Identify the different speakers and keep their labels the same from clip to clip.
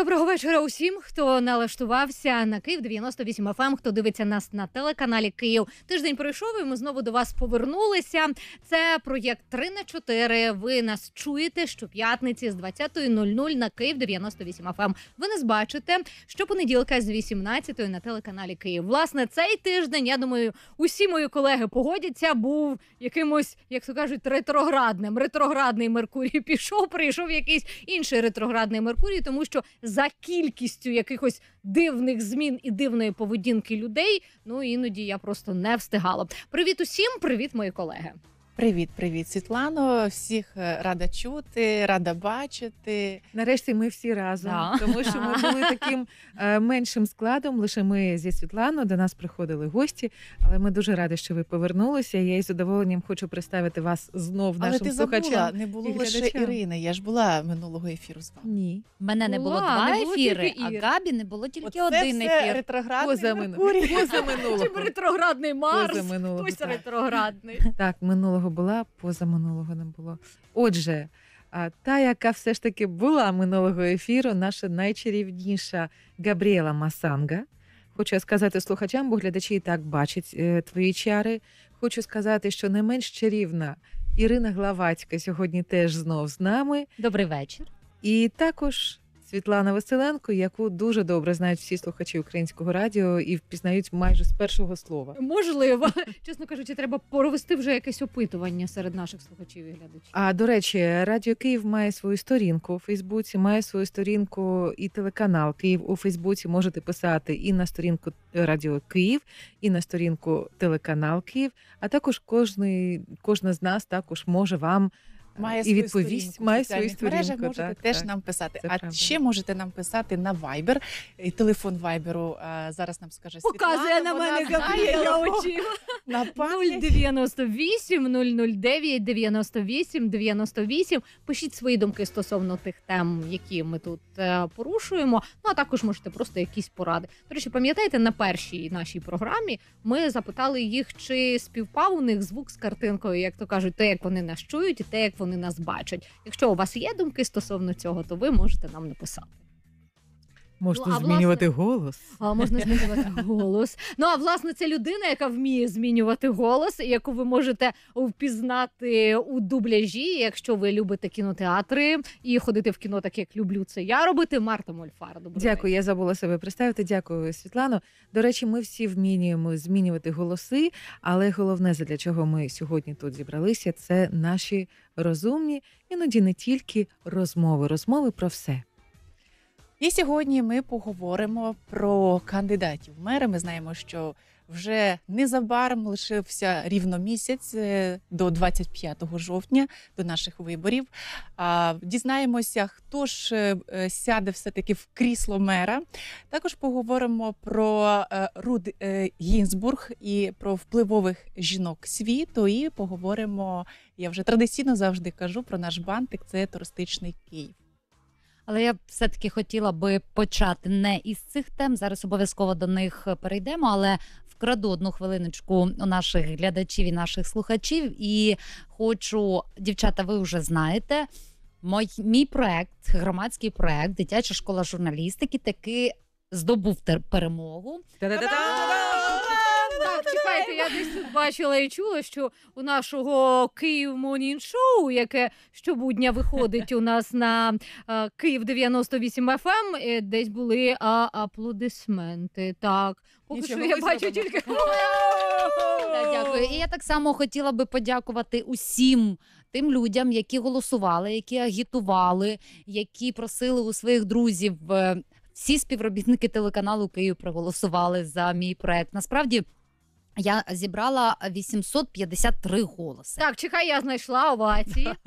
Speaker 1: Доброго вечора усім, хто налаштувався на Київ 98 FM, ем, хто дивиться нас на телеканалі Київ. Тиждень пройшов, і ми знову до вас повернулися. Це проєкт 3 на 4 Ви нас чуєте щоп'ятниці з 20.00 на Київ 98 FM. Ем. Ви нас бачите щопонеділка з 18.00 на телеканалі Київ. Власне, цей тиждень, я думаю, усі мої колеги погодяться. Був якимось, як то кажуть, ретроградним. Ретроградний Меркурій пішов, прийшов якийсь інший ретроградний Меркурій, тому що за кількістю якихось дивних змін і дивної поведінки людей. Ну іноді я просто не встигала. Привіт усім, привіт, мої колеги.
Speaker 2: Привіт-привіт, Світлано! Всіх е, рада чути, рада бачити. Нарешті ми всі разом, да. тому що ми були таким е, меншим
Speaker 3: складом. Лише ми зі Світланою, до нас приходили гості, але ми дуже раді, що ви повернулися. Я із задоволенням хочу представити вас знов але нашим ти слухачам. Забула, не було лише Ірини. Я ж була
Speaker 2: минулого ефіру з вами. Ні, мене не було два не було ефіри, а Габі
Speaker 1: не було тільки Оце один все ефір.
Speaker 2: Ретроградний Поза Меркурій. Поза Чи ретроградний Марс? Поза минулого. Хтось
Speaker 1: ретроградний.
Speaker 3: Так, минулого була, позаминулого не було. Отже, та, яка все ж таки була минулого ефіру, наша найчарівніша Габріела Масанга. Хочу сказати слухачам, бо глядачі і так бачать е, твої чари. Хочу сказати, що не менш чарівна Ірина Главацька сьогодні теж знов з нами. Добрий вечір. І також Світлана Василенко, яку дуже добре знають всі слухачі українського радіо і впізнають майже з першого слова.
Speaker 1: Можливо, чесно кажучи, треба провести вже якесь опитування серед наших слухачів і глядачів.
Speaker 3: А до речі, радіо Київ має свою сторінку у Фейсбуці, має свою сторінку і телеканал Київ у Фейсбуці. Можете писати і на сторінку Радіо Київ, і на сторінку телеканал Київ. А також кожний, кожна з нас також може вам має і відповість має свою сторінку. мережах можете так, теж так. нам
Speaker 2: писати. а правда. ще можете нам писати на Viber. І телефон Вайберу зараз нам скаже Світлана. Показує на мене Габріела очі. На
Speaker 1: 098 009 98 98. Пишіть свої думки стосовно тих тем, які ми тут е, порушуємо. Ну а також можете просто якісь поради. До речі, пам'ятаєте, на першій нашій програмі ми запитали їх, чи співпав у них звук з картинкою, як то кажуть, те, як вони нас чують, і те, як вони нас бачать. Якщо у вас є думки стосовно цього, то ви можете нам написати.
Speaker 3: Можна ну, змінювати власне... голос.
Speaker 1: А, Можна змінювати голос. Ну а власне, це людина, яка вміє змінювати голос, яку ви можете впізнати у дубляжі. Якщо ви любите кінотеатри і ходити в кіно, так як люблю це я робити. Марта Мольфар. Добрий
Speaker 3: Дякую, я забула себе представити. Дякую, Світлано. До речі, ми всі вмінюємо змінювати голоси, але головне, для чого ми сьогодні тут зібралися, це наші розумні, іноді не тільки розмови, розмови про все.
Speaker 2: І сьогодні ми поговоримо про кандидатів в мери. Ми знаємо, що вже незабаром лишився рівно місяць е, до 25 жовтня до наших виборів. А Дізнаємося, хто ж е, е, сяде все таки в крісло мера. Також поговоримо про Руд Гінзбург і про впливових жінок світу. І поговоримо. Я вже традиційно завжди кажу про наш бантик. Це туристичний Київ. Але я все-таки хотіла би почати не із цих тем. Зараз
Speaker 1: обов'язково до них е, перейдемо, але вкраду одну хвилиночку у наших глядачів і наших слухачів. І хочу, дівчата, ви вже знаєте. Мій, мій проект, громадський проект, дитяча школа журналістики, таки здобув перемогу. Та-да-да-да! Знаєте, я десь тут бачила і чула, що у нашого Київ Монін Шоу, яке щобудня виходить у нас на е, Київ 98 FM, ем, е, десь були а, аплодисменти. Так, поки що я бачу тільки. Дякую. І я так само хотіла би подякувати усім тим людям, які голосували, які агітували, які просили у своїх друзів. Е, всі співробітники телеканалу Київ проголосували за мій проект. Насправді я зібрала 853 голоси. Так, чекай, я знайшла овації.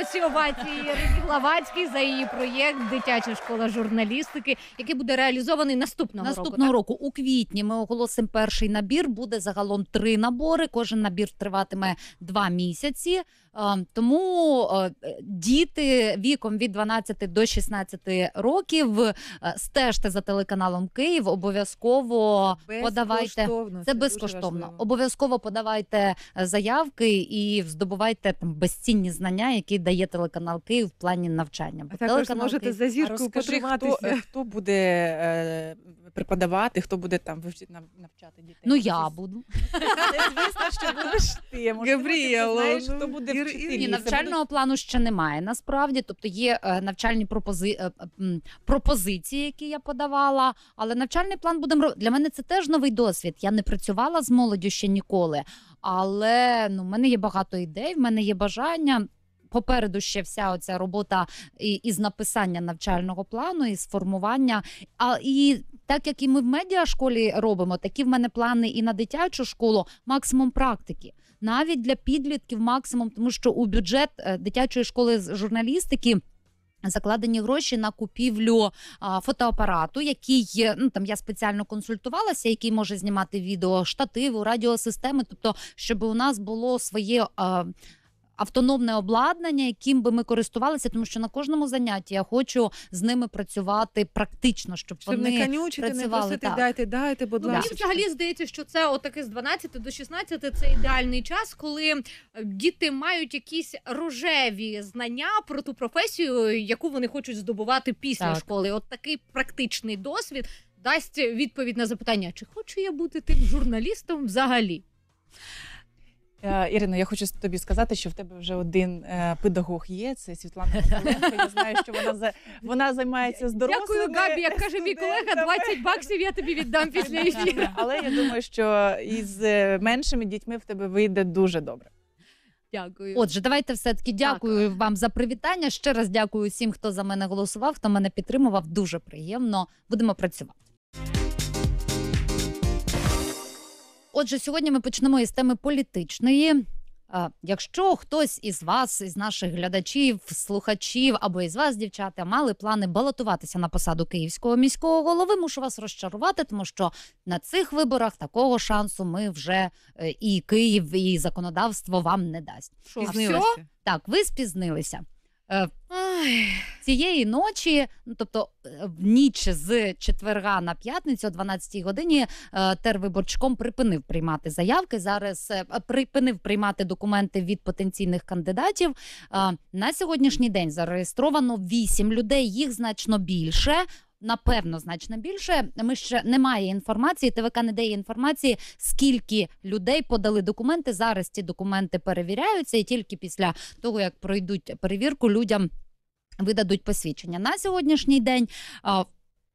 Speaker 1: Ось овації Ірині Главацькій за її проєкт Дитяча школа журналістики, який буде реалізований наступного, Наступного року. року у квітні ми оголосимо перший набір. Буде загалом три набори. Кожен набір триватиме два місяці. Тому діти віком від 12 до 16 років е, стежте за телеканалом Київ. Обов'язково подавайте це безкоштовно. Обов'язково подавайте е, заявки і здобувайте там безцінні знання, які дає телеканал Київ в плані навчання. Бо а також можете Київ... за зірку потриматися. Хто,
Speaker 2: хто буде е, преподавати, хто буде там вивчити навчати дітей. Ну я буду. Звісно, що будеш ти. Габріело, хто ну, буде вчити. навчального
Speaker 1: плану ще немає. Насправді, тобто є е, навчальні пропози... Е, е, пропозиції, які я подавала. Але навчальний план будемо ро- для мене це теж новий досвід. Я не працювала з молоддю ще ніколи. Але ну, в мене є багато ідей, в мене є бажання попереду ще вся оця робота із написання навчального плану, і сформування. А і так як і ми в медіашколі робимо, такі в мене плани і на дитячу школу, максимум практики. Навіть для підлітків максимум, тому що у бюджет е, дитячої школи з журналістики. Закладені гроші на купівлю а, фотоапарату, який ну там я спеціально консультувалася, який може знімати відео штативу, радіосистеми, тобто, щоб у нас було своє а, автономне обладнання, яким би ми користувалися, тому що на кожному занятті я хочу з ними працювати практично, щоб, щоб вони не канючити, працювали. не просити, дайте, дайте, будь ну, ласка. Ну, мені взагалі здається, що це отаки з 12 до 16 це ідеальний час, коли е, діти мають якісь рожеві знання про ту професію, яку вони хочуть здобувати після так. школи. От такий практичний досвід. Дасть відповідь на запитання, чи хочу я бути тим журналістом
Speaker 2: взагалі. Е, Ірино, я хочу тобі сказати, що в тебе вже один е, педагог є. Це Світлана Я знаю, що вона за вона займається здоров'я. Дякую,
Speaker 1: Габі. Як каже мій колега, 20 баксів я тобі віддам після е, ефіру. Але я думаю,
Speaker 2: що із меншими дітьми в тебе вийде дуже добре.
Speaker 1: Дякую. Отже, давайте все таки дякую так. вам за привітання. Ще раз дякую всім, хто за мене голосував, хто мене підтримував. Дуже приємно. Будемо працювати. Отже, сьогодні ми почнемо із теми політичної. Якщо хтось із вас, із наших глядачів, слухачів або із вас, дівчата, мали плани балотуватися на посаду київського міського голови, мушу вас розчарувати, тому що на цих виборах такого шансу ми вже е, і Київ, і законодавство вам не дасть. А все? Так, ви спізнилися. Е, цієї ночі, ну, тобто е, в ніч з четверга на п'ятницю, о 12-й годині, е, тервиборчком припинив приймати заявки. Зараз припинив приймати документи від потенційних кандидатів. На сьогоднішній день зареєстровано вісім людей, їх значно більше напевно значно більше. Ми ще немає інформації. ТВК не дає інформації, скільки людей подали документи. Зараз ці документи перевіряються, і тільки після того як пройдуть перевірку, людям видадуть посвідчення на сьогоднішній день.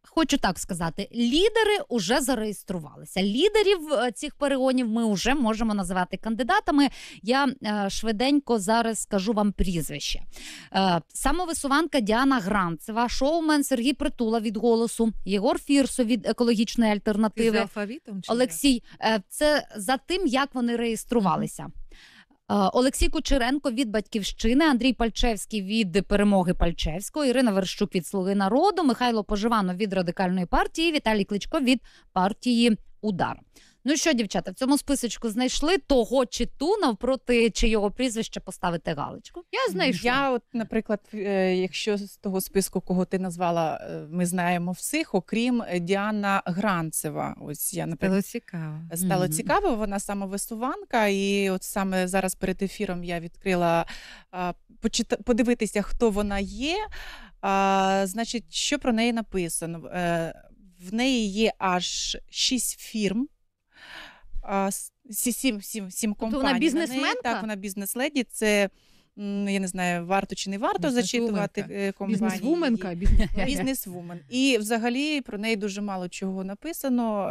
Speaker 1: Хочу так сказати, лідери вже зареєструвалися. Лідерів е, цих перегонів ми вже можемо називати кандидатами. Я е, швиденько зараз скажу вам прізвище. Е, самовисуванка Діана Гранцева, шоумен Сергій Притула від голосу, Єгор Фірсо від екологічної альтернативи. Ти за
Speaker 3: алфавітом, чи Олексій,
Speaker 1: це за тим, як вони реєструвалися. Е, Олексій Кучеренко від Батьківщини, Андрій Пальчевський від перемоги Пальчевського, Ірина Верщук від Слуги народу, Михайло Поживано від радикальної партії, Віталій Кличко від партії Удар. Ну що, дівчата, в цьому списочку знайшли того чи ту, навпроти його прізвище поставити галочку? Я
Speaker 2: знайшла. Я, от, наприклад, е, якщо з того списку, кого ти назвала, е, ми знаємо всіх, окрім е, Діана Гранцева. Ось я наприклад, стало цікаво. Стало mm -hmm. цікаво. Вона саме висуванка, і от саме зараз перед ефіром я відкрила почита подивитися, хто вона є. А, Значить, що про неї написано? В неї є аж шість фірм а, сім, сім, сім компаній. Тобто вона бізнесменка? Так, вона бізнес-леді. Це я не знаю, варто чи не варто зачитувати е, компанії. Бізнесвуменка. Бізнесвумен. І взагалі про неї дуже мало чого написано.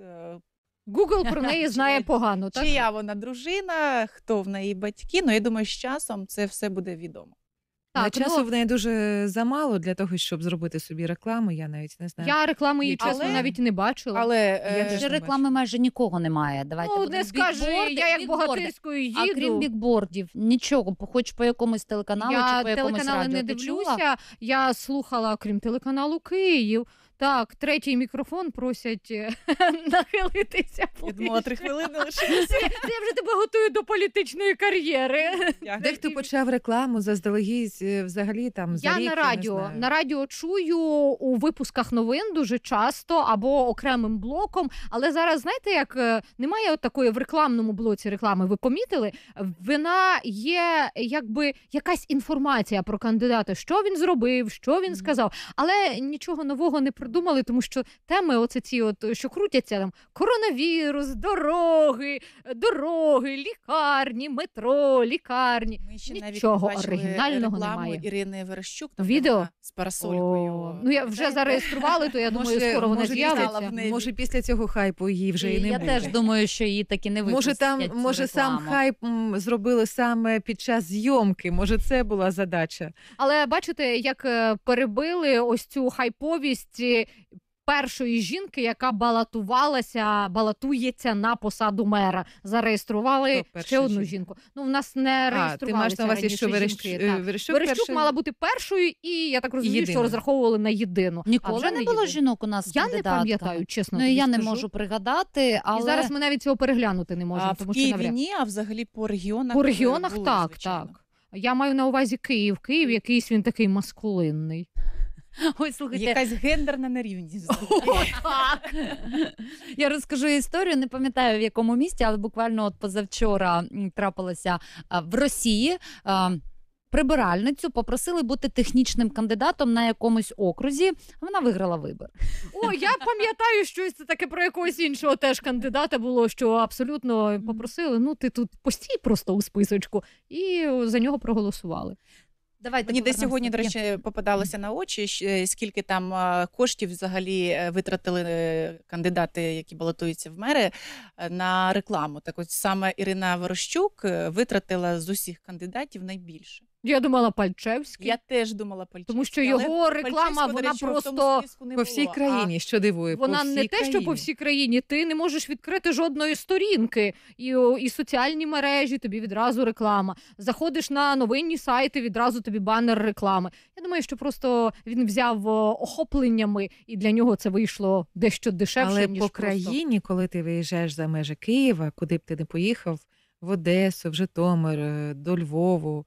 Speaker 2: Е, Google про неї знає погано. так? Чия вона дружина, хто в неї батьки. Ну я думаю, з часом це все буде відомо.
Speaker 3: Так, часу ну, в неї дуже замало для того, щоб зробити собі рекламу. Я навіть не знаю. Я реклами її чесно навіть
Speaker 1: не бачила. Але е... я реклами майже нікого немає. Давайте ну, не скажи, я як богатирською їду. А крім бікбордів, нічого, хоч по якомусь телеканалу я чи по якомусь телеканали радіо. не дивлюся. Я слухала, крім телеканалу Київ. Так, третій мікрофон просять е, нахилитися. Я думала, три хвилини лишилися. Я вже тебе готую готую до політичної кар'єри. де Дехто почав
Speaker 3: рекламу заздалегідь е, взагалі там за Я рік, на радіо я на
Speaker 1: радіо чую у випусках новин дуже часто або окремим блоком. Але зараз знаєте, як е, немає от такої в рекламному блоці реклами. Ви помітили? Вона є якби якась інформація про кандидата, що він зробив, що він сказав, але нічого нового не придумали, тому що теми, оце ці, от що крутяться там коронавірус, дороги, дороги, ліки лікарні, метро, лікарні. Ми ще Нічого навіть е, оригінального немає.
Speaker 2: Ірини Верещук там Відео? з парасолькою. О, ну я вже зареєстрували, то я думаю, Може, скоро вона може, з'явиться. Може, після цього хайпу її вже і не я буде. теж думаю,
Speaker 3: що її таки не випустять. Може, там може сам хайп зробили саме під час зйомки. Може, це була задача.
Speaker 1: Але бачите, як е, перебили ось цю хайповість першої жінки, яка балотувалася, балотується на посаду мера. Зареєстрували ще одну жінка? жінку. Ну в нас не реєструвалися а, ти маєш на увазі, що Верещ... жінки, е, Верещук, мала бути першою, і я так розумію, Єдина. що розраховували на єдину. Ніколи вже не, було єдину. жінок. У нас я кандидатка. не пам'ятаю, чесно. Ну, тобі я скажу. не можу пригадати, але і зараз ми навіть цього переглянути не можемо. А тому, в Києві навряд... ні,
Speaker 2: а взагалі по регіонах по регіонах було,
Speaker 1: так, звичайно. так. Я маю на увазі Київ. Київ якийсь він такий маскулинний.
Speaker 2: Ой, слухайте. Якась гендерна нерівність.
Speaker 1: Я розкажу історію, не пам'ятаю в якому місті, але буквально от позавчора трапилося в Росії. Прибиральницю попросили бути технічним кандидатом на якомусь окрузі. Вона виграла вибір. О, я пам'ятаю, щось це таке про якогось іншого теж кандидата було, що абсолютно попросили. Ну ти тут постій просто у списочку, і за нього проголосували.
Speaker 2: Давайте Мені де сьогодні, до речі, попадалося на очі, е, скільки там коштів взагалі е, витратили е, кандидати, які балотуються в мери, на рекламу. Так, от саме Ірина Ворощук витратила з усіх кандидатів найбільше. Я думала Пальчевський. Я теж думала Пальчевський. Тому що його реклама вона речі, просто по всій країні,
Speaker 1: що дивує. Вона по всій не країні. те, що по всій країні. Ти не можеш відкрити жодної сторінки. І і соціальні мережі тобі відразу реклама. Заходиш на новинні сайти, відразу тобі банер реклами. Я думаю, що просто він взяв охопленнями, і для нього це вийшло дещо дешевше. Але ніж по країні,
Speaker 3: коли ти виїжджаєш за межі Києва, куди б ти не поїхав, в Одесу, в Житомир, е, до Львову.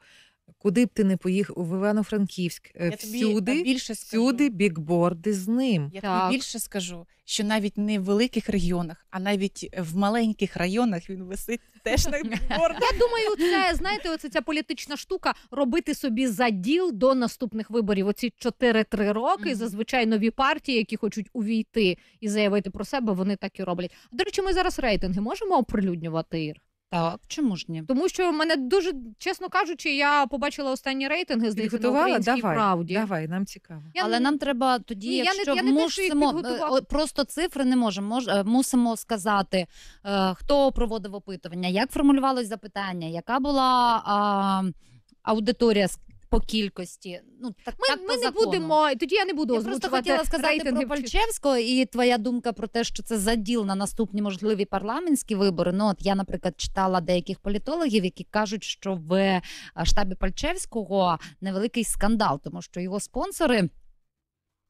Speaker 3: Куди б ти не поїхав в Івано-Франківськ, е, Я тобі е, всюди більше скажу. всюди бікборди
Speaker 2: з ним. Я Так. тобі більше скажу, що навіть не в великих регіонах, а навіть в маленьких районах він висить теж на бікбордах. Я думаю, це знаєте, оце ця політична штука
Speaker 1: робити собі заділ до наступних виборів. Оці 4-3 роки. Зазвичай нові партії, які хочуть увійти і заявити про себе, вони так і роблять. До речі, ми зараз рейтинги можемо оприлюднювати Ір? Так, чому ж ні? Тому що мене дуже чесно кажучи, я побачила останні рейтинги здається, на Підготувала? Давай, правді. давай, нам цікаво. Я Але не- нам треба тоді, Ні, якщо я не те, мусимо е, підготувала. просто цифри не можемо. мож- е, мусимо сказати, е, хто проводив опитування, як формулювалось запитання, яка була а, аудиторія, ск- по кількості. Ну так ми так, ми по не закону. будемо. Тоді я не буду я просто хотіла сказати рейтинги. про Польчевського і твоя думка про те, що це заділ на наступні можливі парламентські вибори. Ну от я, наприклад, читала деяких політологів, які кажуть, що в е, штабі Пальчевського невеликий скандал, тому що його спонсори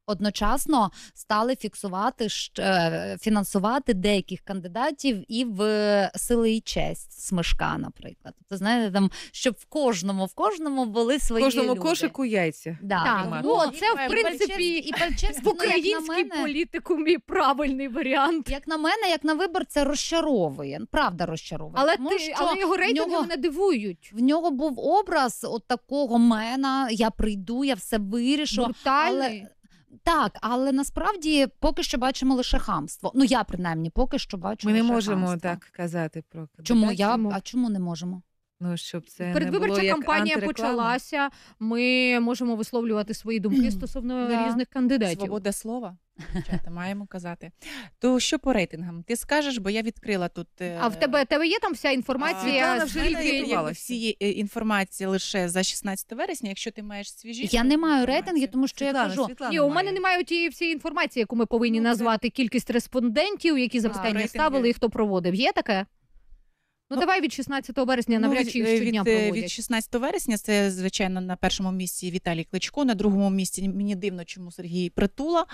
Speaker 1: одночасно стали фіксувати е, фінансувати деяких кандидатів і в сили і честь смишка. наприклад. Тобто, знаєте, там щоб в кожному, в кожному були свої В кожному люди. кошику яйця. Да. Так, ну, це в ну, принципі і в ну, українській ну, політикумі правильний варіант. Як на мене, як на вибор, це розчаровує. Правда, розчаровує. Але Тому, ти що але його рейтинги нього, мене дивують. В нього був образ от такого мена. Я прийду, я все вирішу. Брутальний. Але так, але насправді поки що бачимо лише хамство. Ну я принаймні поки що бачу. Ми не лише можемо хамство. так
Speaker 3: казати про Чому я
Speaker 1: а чому не можемо?
Speaker 3: Ну щоб це Передвиборча кампанія
Speaker 1: почалася. Ми можемо висловлювати свої думки стосовно Да. різних кандидатів. Свобода
Speaker 2: слова дівчата, маємо казати. То що по рейтингам? Ти скажеш, бо я відкрила тут. Е, а в тебе тебе є там вся Світлана інформація? вже всі е, інформації лише за 16 вересня, якщо ти маєш свіжі. Я не
Speaker 1: маю рейтингів, тому що я кажу. Світлана Ні, у мене немає тієї всієї інформації, яку ми повинні Ну, це- назвати кількість респондентів, які запитання рейтинги. ставили і хто проводив. Є таке? Ну, Ну, давай від 16 вересня ну, навряд чи е, щодня від, е, від проводять.
Speaker 2: 16 вересня. Це звичайно на першому місці Віталій Кличко, на другому місці мені дивно, чому Сергій Притула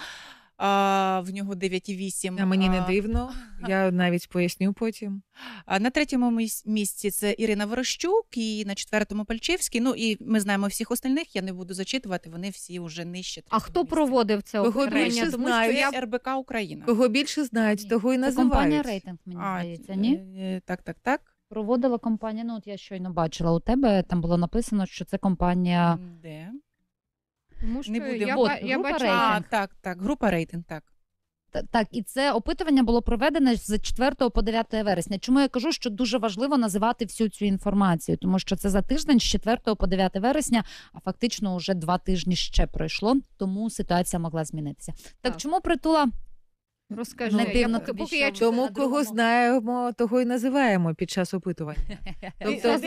Speaker 2: а, в нього 9,8. А мені не дивно, я навіть поясню потім. А на третьому місці це Ірина Ворощук, і на четвертому Пальчевський. Ну і ми знаємо всіх остальних, я не буду зачитувати, вони всі вже нижче.
Speaker 1: А хто місця. проводив це опитування?
Speaker 2: Тому що я РБК Україна. Кого більше
Speaker 1: знають, ні. того і називають. Це компанія рейтинг,
Speaker 2: мені а, здається, е, ні? Е, так, так, так.
Speaker 1: Проводила компанія. Ну, от я щойно бачила у тебе, там було написано, що це компанія.
Speaker 2: Де? Тому що не будемо. Я, От, я група бачу. А, так, так, група рейтинг, так.
Speaker 1: Т- Так, і це опитування було проведене з 4 по 9 вересня. Чому я кажу, що дуже важливо називати всю цю інформацію, тому що це за тиждень з 4 по 9 вересня, а фактично вже два тижні ще пройшло, тому ситуація могла змінитися. Так, Так. чому притула
Speaker 2: Розкажи, Не ну, дивно, я, поки я тому,
Speaker 1: кого знаємо,
Speaker 3: того й називаємо під час опитувань. Тобто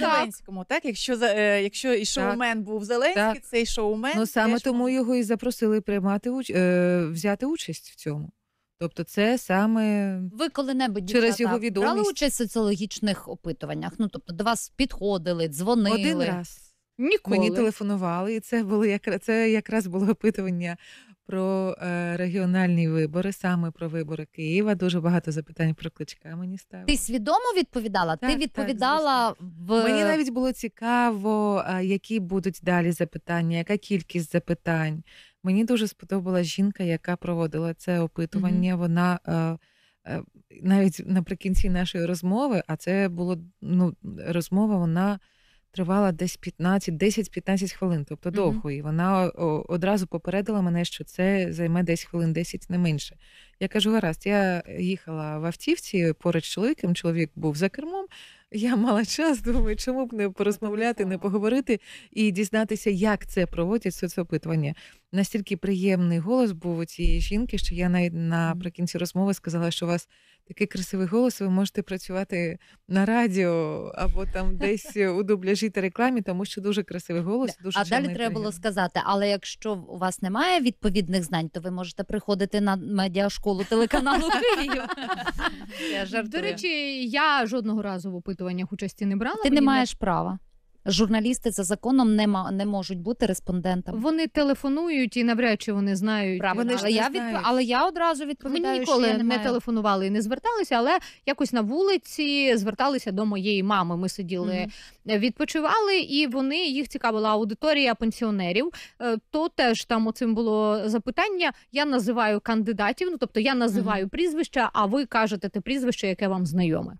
Speaker 2: Зеленському, так якщо е, якщо і шоумен був Зеленський, так. цей шоумен
Speaker 3: ну саме теж... тому його і запросили приймати уч... е, взяти участь в цьому. Тобто, це саме ви
Speaker 1: коли-небудь через його відомість. брали участь в соціологічних опитуваннях. Ну тобто до вас підходили, дзвонили один раз. Ніколи. Мені
Speaker 3: телефонували, і це було якраз це якраз було опитування про е, регіональні вибори, саме про вибори Києва. Дуже багато запитань про кличка мені
Speaker 1: ставили. Ти свідомо відповідала? Так, ти відповідала так, в мені навіть було цікаво,
Speaker 3: е, які будуть далі запитання, яка кількість запитань. Мені дуже сподобала жінка, яка проводила це опитування. Угу. Вона е, навіть наприкінці нашої розмови, а це було ну розмова, вона тривала десь 15, 10-15 хвилин, тобто довго. Mm-hmm. І вона одразу попередила мене, що це займе десь хвилин 10, не менше. Я кажу: гаразд, я їхала в автівці поруч з чоловіком, чоловік був за кермом. Я мала час, думаю, чому б не порозмовляти, не поговорити і дізнатися, як це проводять соцопитування настільки приємний голос був у цієї жінки, що я навіть наприкінці розмови сказала, що у вас такий красивий голос, ви можете працювати на радіо або там десь у дубляжі та рекламі, тому що дуже красивий голос. дуже А далі треба було
Speaker 1: сказати, але якщо у вас немає відповідних знань, то ви можете приходити на медіашколу телеканалу Київ. Я жартую. До речі, я жодного разу в опитуваннях участі не брала. Ти не маєш права журналісти за законом не не можуть бути респондентами. Вони телефонують і навряд чи вони знають. Вони але я від але я одразу відповідаю. Мені ніколи що я не, не телефонували і не зверталися, але якось на вулиці зверталися до моєї мами. Ми сиділи, mm-hmm. відпочивали, і вони їх цікавила аудиторія пенсіонерів. Е, то теж там оцим було запитання. Я називаю кандидатів, ну тобто я називаю mm-hmm. прізвища, а ви кажете те прізвище, яке вам знайоме.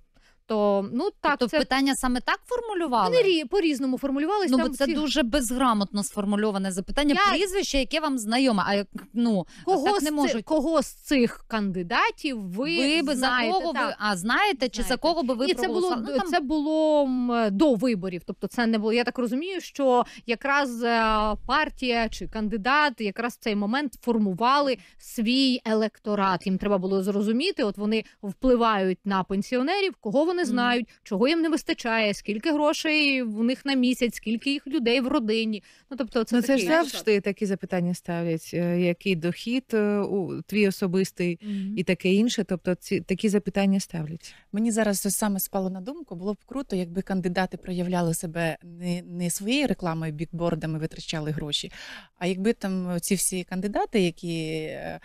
Speaker 1: Тобто, ну так тобто це... питання саме так формулювали? Вони по різному формулювалися. Ну, бо це всі... дуже безграмотно сформульоване запитання. Я... прізвище, яке вам знайоме. А ну кого так не можуть... Ци... кого з цих кандидатів ви, ви би знаєте, за кого так. ви а знаєте, чи знаєте. за кого би ви Ні, це було ну, там... це було до виборів? Тобто, це не було. Я так розумію, що якраз е, партія чи кандидат якраз в цей момент формували свій електорат. Їм треба було зрозуміти. От вони впливають на пенсіонерів, кого вони вони знають, чого їм не вистачає, скільки грошей в них на місяць, скільки їх людей в родині. Ну тобто, це ну, це ж завжди
Speaker 3: такі запитання ставлять. Е, який дохід
Speaker 2: е, у твій особистий mm-hmm. і таке інше? Тобто, ці такі запитання ставлять. Мені зараз саме спало на думку, було б круто, якби кандидати проявляли себе не не своєю рекламою, бікбордами витрачали гроші, а якби там ці всі кандидати, які. Е,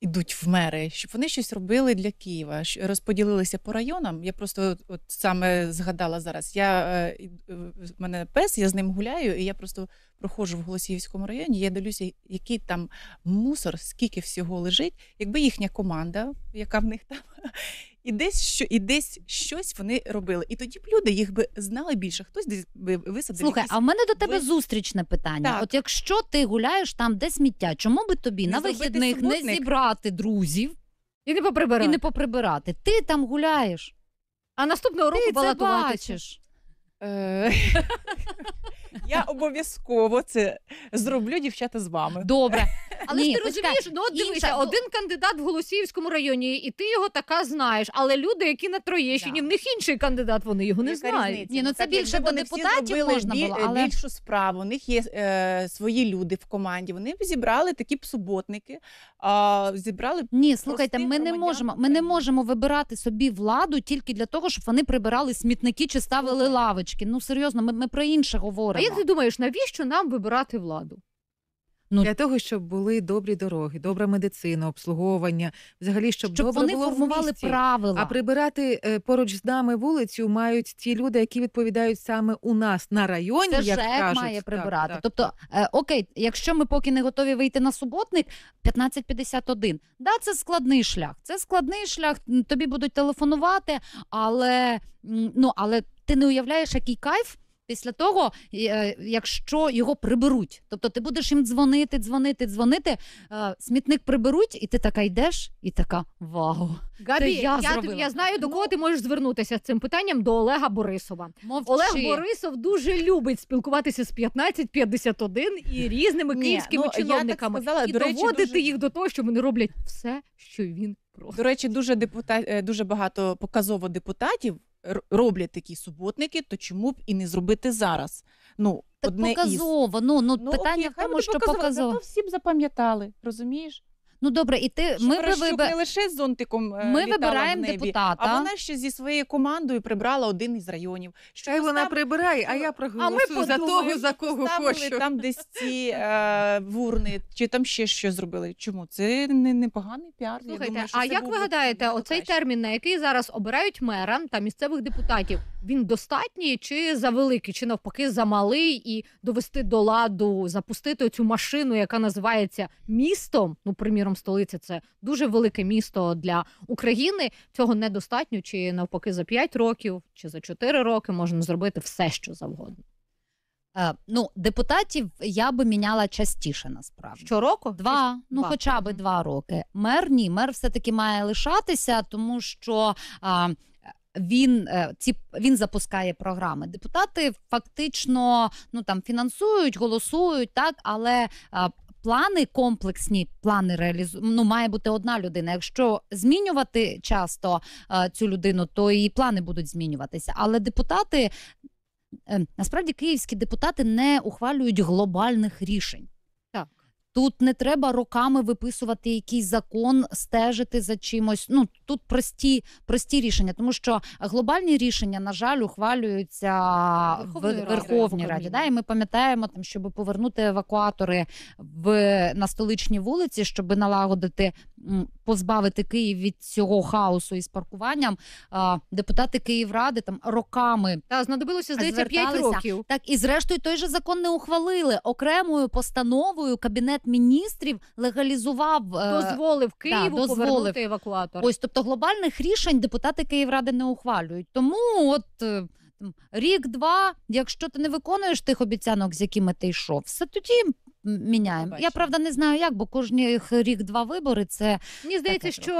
Speaker 2: ідуть в мери, щоб вони щось робили для Києва, розподілилися по районам. Я просто от, от саме згадала зараз. Я е, е, в мене пес, я з ним гуляю, і я просто проходжу в Голосіївському районі. Я дивлюся, який там мусор, скільки всього лежить, якби їхня команда, яка в них там, і десь що і десь щось вони робили. І тоді б люди їх би знали більше. Хтось десь би висадив. Слухай, якісь... а в мене до тебе ви...
Speaker 1: зустрічне питання. Так. От якщо ти гуляєш там, де сміття, чому би тобі не на вихідних суботник. не зібрати друзів і не поприбирати. І не поприбирати? Ти там гуляєш,
Speaker 2: а наступного року балотуватися. Е, я обов'язково це зроблю дівчата з вами. Добре. Але Ні, ж ти почекай, розумієш, ну от дивися, інша, ну- один
Speaker 1: кандидат в Голосіївському районі, і ти його така знаєш. Але люди, які на Троєщині, в них інший кандидат, вони його не знають. Ні, ну це Так, більше до депутатів зробили можна бі- було, е, але- більшу
Speaker 2: справу. У них є е, свої люди в команді. Вони б зібрали такі б суботники, а, зібрали б Ні, слухайте, ми не можемо. Ми не можемо вибирати собі владу
Speaker 1: тільки для того, щоб вони прибирали смітники чи ставили лавочки. Ну серйозно, ми, ми про інше А говоримо. як ти думаєш, навіщо нам вибирати владу?
Speaker 3: Ну для того, щоб були добрі дороги, добра медицина, обслуговування, взагалі щоб, щоб добре вони було формували в місті. правила. А прибирати е, поруч з нами вулицю мають ті люди, які відповідають саме у нас на районі. Це як ЖЕК кажуть. має прибирати. Так, так.
Speaker 1: Тобто, е, окей, якщо ми поки не готові вийти на суботник, 15.51. Да, це складний шлях. Це складний шлях. Тобі будуть телефонувати, але ну але ти не уявляєш, який кайф. Після того, е, якщо його приберуть, тобто ти будеш їм дзвонити, дзвонити, дзвонити. Е, смітник приберуть, і ти така йдеш, і така вау. Габі, я, я, я знаю, до ну кого ну, ти можеш звернутися з цим питанням до Олега Борисова. Мовчи. Олег Борисов дуже любить спілкуватися з 15-51 і різними ну, київськими ну, чиновниками я так сказала, і до речі, доводити дуже... їх до того, що вони роблять все,
Speaker 2: що він просить. До речі, дуже депутат е, дуже багато показово депутатів роблять такі суботники, то чому б і не зробити зараз? Ну, так одне показово. Із... Ну, ну, ну питання окей, в тому, що показово. показово. Зато всі б запам'ятали, розумієш? Ну добре, і ти ми виб... не лише з зонтиком. Е, ми вибираємо депутата. А вона ще зі своєю командою прибрала один із районів. Що Хай вона там... прибирає, а е, я проголосую а ми за того за кого хочу. там десь ці е, вурни, чи там ще що зробили. Чому це не непоганий піар? Слухайте, я думаю, що а як ви
Speaker 1: гадаєте, оцей термін, на який зараз обирають мера та місцевих депутатів? він достатній, чи завеликий, чи навпаки замалий, і довести до ладу, запустити цю машину, яка називається містом. Ну, приміром, столиця це дуже велике місто для України. Цього недостатньо, чи навпаки, за 5 років, чи за 4 роки можна зробити все, що завгодно. Е, ну, депутатів я би міняла частіше насправді щороку? Два, Чи... ну два. хоча б два роки. Мер ні, мер все таки має лишатися, тому що а, він е, ці він запускає програми. Депутати фактично ну там фінансують, голосують так, але. Плани комплексні плани реалізу... ну, має бути одна людина. Якщо змінювати часто е, цю людину, то і плани будуть змінюватися. Але депутати е, насправді київські депутати не ухвалюють глобальних рішень. Тут не треба роками виписувати якийсь закон, стежити за чимось. Ну тут прості прості рішення, тому що глобальні рішення, на жаль, ухвалюються в Верховній Раді. да? І ми пам'ятаємо там, щоб повернути евакуатори в на столичні вулиці, щоб налагодити позбавити Київ від цього хаосу із паркуванням. Депутати Київради там роками та знадобилося здається 5 років. Так і зрештою той же закон не ухвалили окремою постановою кабінет міністрів легалізував е, дозволив Києву да, дозволив. повернути евакуатор. Ось тобто глобальних рішень депутати Київради не ухвалюють. Тому от. Е, рік, два, якщо ти не виконуєш тих обіцянок, з якими ти йшов, все тоді міняємо. Я правда не знаю як, бо кожних рік-два вибори це мені здається, що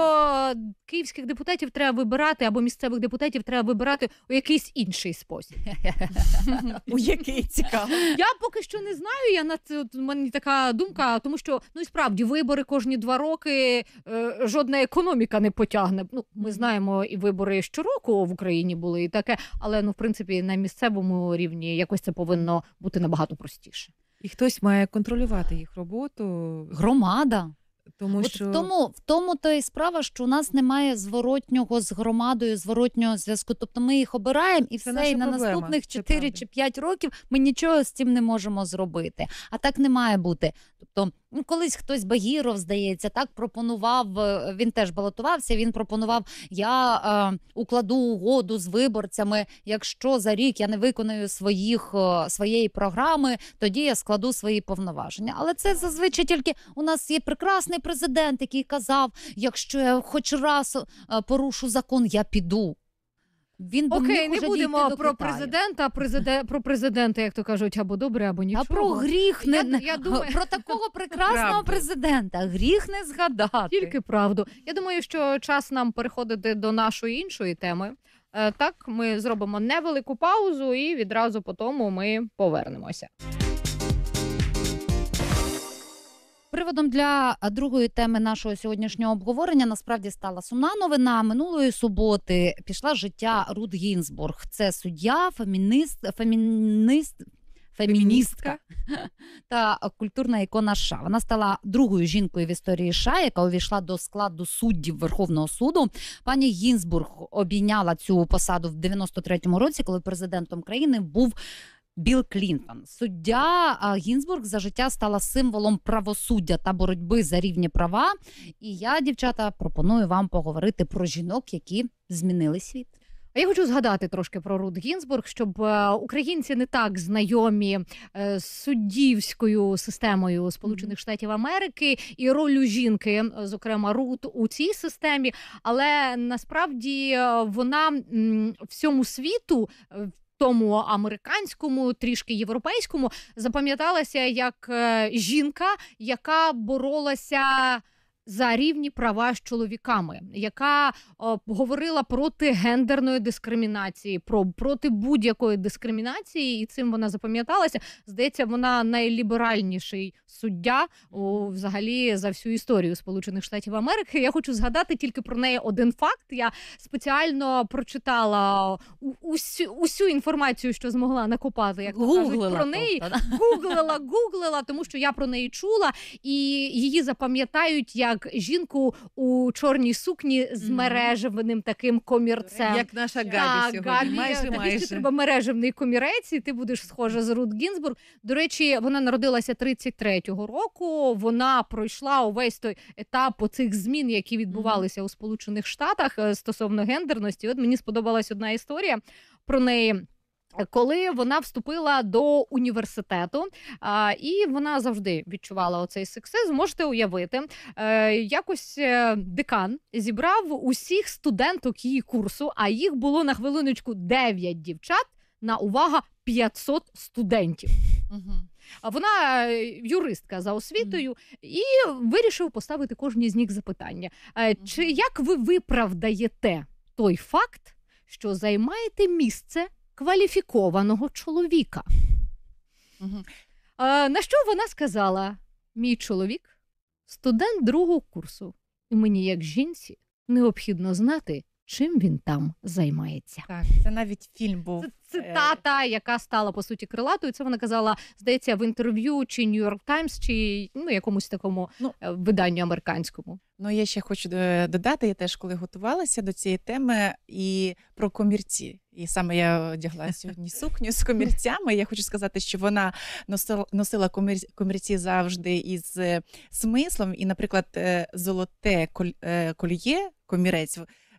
Speaker 1: е, київських депутатів треба вибирати або місцевих депутатів треба вибирати у якийсь інший спосіб. У який цікаво. Я поки що не знаю. Я над у мене така думка, тому що ну і справді вибори кожні два роки е, жодна економіка не потягне. Ну ми знаємо і вибори щороку в Україні були і таке, але ну в принципі на місцевому рівні якось це повинно бути набагато простіше.
Speaker 3: І хтось має контролювати їх
Speaker 1: роботу. Громада. Тому
Speaker 3: От що в тому
Speaker 1: в тому то і справа, що у нас немає зворотнього з громадою, зворотнього зв'язку. Тобто ми їх обираємо і це все і на проблема. наступних 4 чи 5 років ми нічого з цим не можемо зробити. А так не має бути. Тобто Ну, колись хтось Багіров, здається, так пропонував. Е, він теж балотувався. Він пропонував: я е, укладу угоду з виборцями. Якщо за рік я не виконую своїх е, своєї програми, тоді я складу свої повноваження. Але це зазвичай тільки у нас є прекрасний президент, який казав: якщо я хоч раз е, порушу закон, я піду. Він би Окей, не будемо дійти про Китаю. президента, президе, про президента, як то кажуть, або добре, або нічого. А про гріх не Я- не- я думаю- про такого прекрасного Правда. президента. Гріх не згадати. Тільки правду. Я думаю, що час нам переходити до нашої іншої теми. Е, так, ми зробимо невелику паузу і відразу по тому ми повернемося. Приводом для другої теми нашого сьогоднішнього обговорення насправді стала сумна новина минулої суботи. Пішла життя Рут Гінзбург. Це суддя, фемінист, фемінист. Феміністка та культурна ікона США. Вона стала другою жінкою в історії США, яка увійшла до складу суддів Верховного суду. Пані Гінзбург обійняла цю посаду в 93-му році, коли президентом країни був Білл Клінтон. Суддя Гінзбург за життя стала символом правосуддя та боротьби за рівні права. І я, дівчата, пропоную вам поговорити про жінок, які змінили світ. А я хочу згадати трошки про Рут Гінзбург, щоб е, українці не так знайомі е, з суддівською системою Сполучених Штатів Америки і ролю жінки, е, зокрема Рут у цій системі. Але насправді вона всьому світу тому американському, трішки європейському, запам'яталася як е, жінка, яка боролася за рівні права з чоловіками, яка о, е, говорила проти гендерної дискримінації, про проти будь-якої дискримінації, і цим вона запам'яталася. Здається, вона найліберальніший суддя о, взагалі за всю історію Сполучених Штатів Америки. Я хочу згадати тільки про неї один факт. Я спеціально прочитала усю усю інформацію, що змогла накопати, як гуглила про неї гуглила, гуглила, тому що я про неї чула і її запам'ятають як як жінку у чорній сукні з мережевним таким комірцем, як наша Габі а, сьогодні. Габі, майже так, майже. треба мережевний комірець, і ти будеш схожа з Рут Гінзбург. До речі, вона народилася 33-го року. Вона пройшла увесь той етап оцих змін, які відбувалися у Сполучених Штатах е, стосовно гендерності. От мені сподобалась одна історія про неї. Коли вона вступила до університету, і вона завжди відчувала оцей сексизм, можете уявити, е, якось е, декан зібрав усіх студенток її курсу, а їх було на хвилиночку 9 дівчат на увага 500 студентів. Угу. Вона е, юристка за освітою і вирішив поставити кожні з них запитання: чи як ви виправдаєте той факт, що займаєте місце? кваліфікованого чоловіка. Угу. На що вона сказала: мій чоловік, студент другого курсу, і мені, як жінці, необхідно знати, чим він там займається.
Speaker 2: Так, це навіть фільм був. Е,
Speaker 1: цитата, яка стала по суті крилатою. Це вона казала,
Speaker 2: здається, в інтерв'ю чи Нью-Йорк Таймс, чи ну якомусь такому ну, е, виданню американському. Ну я ще хочу е, додати. Я теж коли готувалася до цієї теми і про комірці. І саме я одягла сьогодні сукню з комірцями. Я хочу сказати, що вона носила носила комірці завжди із смислом. І, наприклад, золоте коліє комірець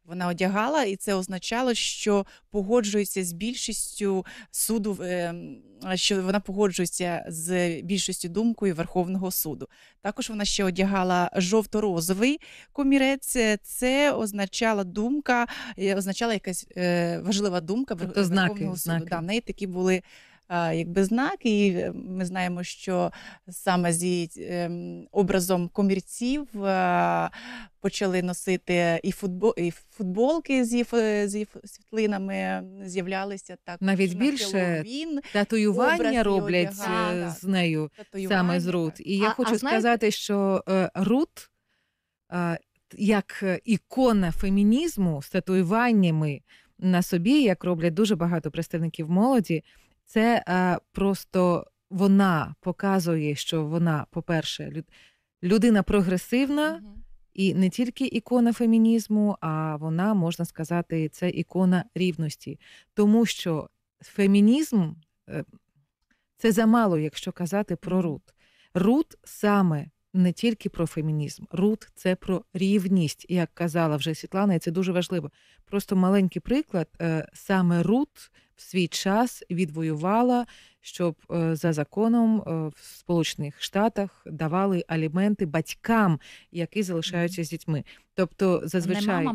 Speaker 2: вона одягала, і це означало, що погоджується з більшістю суду, ем, що вона погоджується з більшістю думкою Верховного суду. Також вона ще одягала жовто-розовий комірець. Це означала думка, е, означала якась е, важлива думка тобто Верховного знаки, суду. Да, в неї такі були якби знак, і е, ми знаємо, що саме з ем, образом комірців е, почали носити і футбол, і футболки з її, світлинами з'являлися так. Навіть більше він татуювання роблять е, одягана. з нею
Speaker 3: татуювання, саме з Рут. І я а, хочу а, сказати, що Рут. Як ікона фемінізму з татуюваннями на собі, як роблять дуже багато представників молоді, це е, просто вона показує, що вона, по-перше, людина прогресивна і не тільки ікона фемінізму, а вона, можна сказати, це ікона рівності. Тому що фемінізм е, це замало, якщо казати про Рут. Рут саме. Не тільки про фемінізм, рут це про рівність, як казала вже Світлана, і це дуже важливо. Просто маленький приклад: е, саме рут в свій час відвоювала, щоб е, за законом е, в Сполучених Штатах давали аліменти батькам, які залишаються з дітьми. Тобто, зазвичай. Не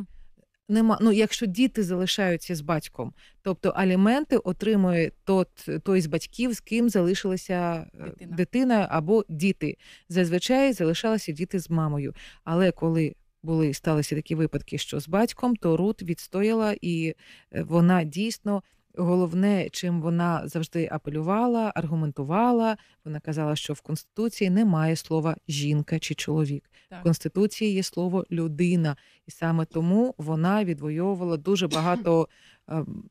Speaker 3: Нема, ну якщо діти залишаються з батьком, тобто аліменти отримує тот, той з батьків, з ким залишилася е, дитина. дитина або діти. Зазвичай залишалися діти з мамою. Але коли були сталися такі випадки, що з батьком, то Рут відстояла і вона дійсно Головне, чим вона завжди апелювала, аргументувала. Вона казала, що в конституції немає слова жінка чи чоловік. Так. В конституції є слово людина, і саме тому вона відвоювала дуже багато. Ем,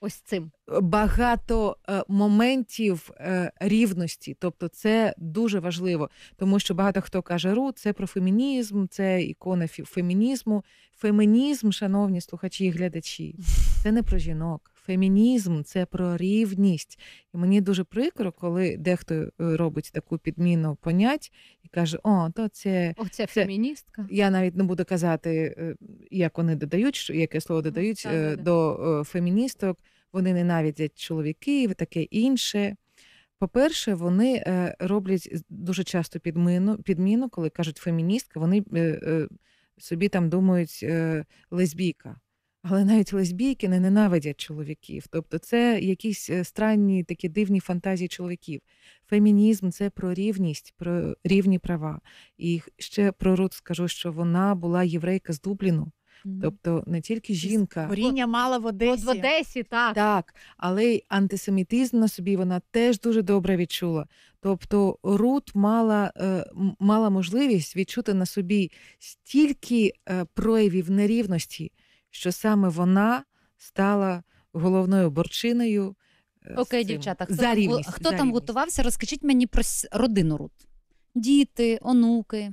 Speaker 3: Ось цим багато е, моментів е, рівності, тобто це дуже важливо, тому що багато хто каже ру, це про фемінізм, це ікона фемінізму. Фемінізм, шановні слухачі і глядачі, це не про жінок фемінізм це про рівність. І мені дуже прикро, коли дехто е, робить таку підміну понять і каже: О, то це О, це, феміністка. Я навіть не буду казати, е, як вони додають, яке слово додають так, так, е, так. до феміністок. Вони ненавидять чоловіків, таке інше. По-перше, вони роблять дуже часто підміну, підміну, коли кажуть феміністка, вони собі там думають лесбійка. Але навіть лесбійки не ненавидять чоловіків. Тобто це якісь е, странні такі дивні фантазії чоловіків. Фемінізм це про рівність, про рівні права. І ще про Рут скажу, що вона була єврейка з Дубліну. Тобто не тільки жінка коріння ну, мала в Одесі в Одесі, так Так, але й антисемітизм на собі вона теж дуже добре відчула. Тобто, Рут мала е, мала можливість відчути на собі стільки е, проявів нерівності, що саме вона
Speaker 1: стала головною борчиною. Е, Окей, дівчата, хто, за рівність, хто за там готувався, розкажіть мені про родину Рут. Діти, онуки,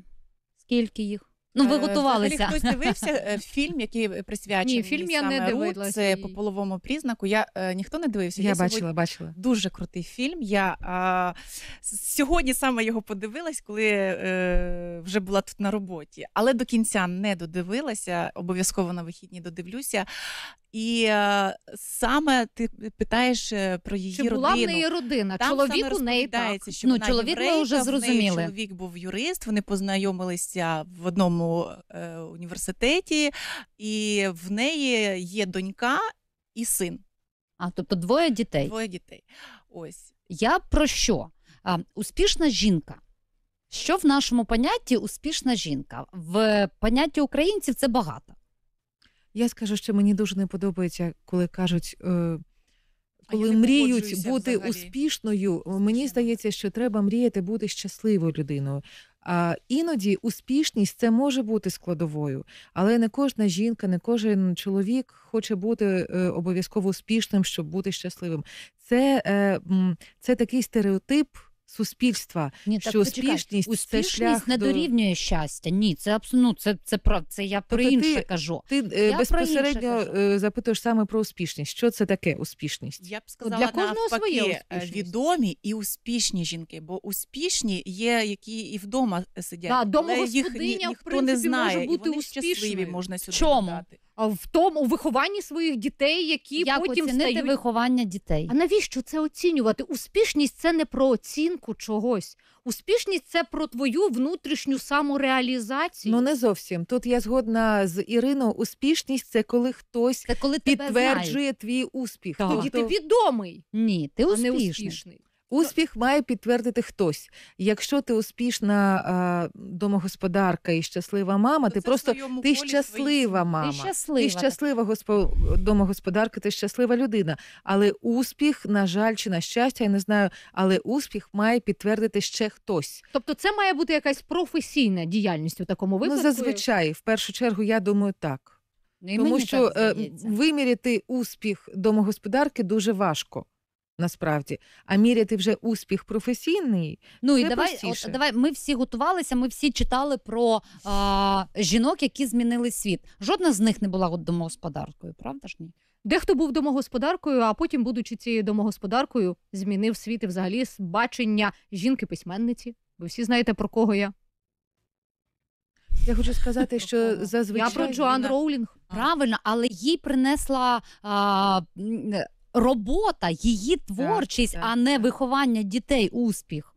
Speaker 2: скільки їх? Ну, ви е, готувалися. Взагалі, хтось дивився е, фільм, який присвячений Ні, фільм я саме не дивилася. Це по половому признаку. Я е, ніхто не дивився. Я, я бачила, сьогодні... бачила. Дуже крутий фільм. Я е, сьогодні саме його подивилась, коли е, вже була тут на роботі, але до кінця не додивилася. Обов'язково на вихідні додивлюся. І е, саме ти питаєш е, про її Чи родину. була в неї родина? Там чоловік у неї так. Що ну, вона чоловік єврейка, ми вже зрозуміли. Чоловік був юрист, вони познайомилися в одному е, університеті, і в неї є донька і син. А тобто двоє дітей. Двоє дітей. Ось я
Speaker 1: про що? А, Успішна жінка. Що в нашому понятті успішна жінка? В понятті українців це багато. Я скажу, що мені дуже не
Speaker 3: подобається, коли кажуть, е, коли мріють бути взагалі. успішною. Мені здається, що треба мріяти бути щасливою людиною. А іноді успішність це може бути складовою, але не кожна жінка, не кожен чоловік хоче бути е, обов'язково успішним, щоб бути щасливим. Це, е, Це такий
Speaker 1: стереотип суспільства, Ні, так, що почекай, успішність, успішність це шлях не до... дорівнює щастя. Ні, це абсолютно це, це про це. Я про тобто інше ти, кажу. Ти е, я безпосередньо
Speaker 3: е, запитуєш саме про успішність. Що це таке успішність?
Speaker 2: Я б ну, сказала для кожного своє е, відомі і успішні жінки, бо успішні є, які і вдома сидять. Да, але їх ні, ніхто в принципі, не знає, може бути і вони щасливі можна сюди Чому? Дати в тому у вихованні своїх
Speaker 1: дітей, які Як потім оцінити стають... виховання дітей. А навіщо це оцінювати? Успішність це не про оцінку чогось. Успішність це про твою внутрішню самореалізацію.
Speaker 3: Ну не зовсім тут я згодна з Іриною. Успішність це коли хтось це коли підтверджує
Speaker 1: твій успіх. Так. Тоді тобто ти відомий, ні,
Speaker 3: ти а не успішний. Успіх має підтвердити хтось. Якщо ти успішна а, домогосподарка і щаслива мама, то ти просто ти щаслива свої... мама. Ти щаслива ти щаслива госпо... домогосподарка, ти щаслива людина. Але успіх, на жаль, чи на щастя, я не знаю, але успіх має підтвердити ще хтось. Тобто, це має бути якась професійна діяльність у такому ну, випадку? Ну, зазвичай, в першу чергу, я думаю, так.
Speaker 1: Ну, Тому що е,
Speaker 3: виміряти успіх домогосподарки дуже важко насправді. А міряти вже успіх професійний. Ну і давай от, давай.
Speaker 1: Ми всі готувалися. Ми всі читали про а, жінок, які змінили світ. Жодна з них не була домогосподаркою, правда ж ні? Дехто був домогосподаркою, а потім, будучи цією домогосподаркою, змінив світ і взагалі бачення жінки-письменниці. Ви всі знаєте про кого я. Я хочу сказати, що зазвичай я про Джоан Роулінг правильно, але їй принесла а, робота, її творчість, так, так, а не виховання дітей успіх.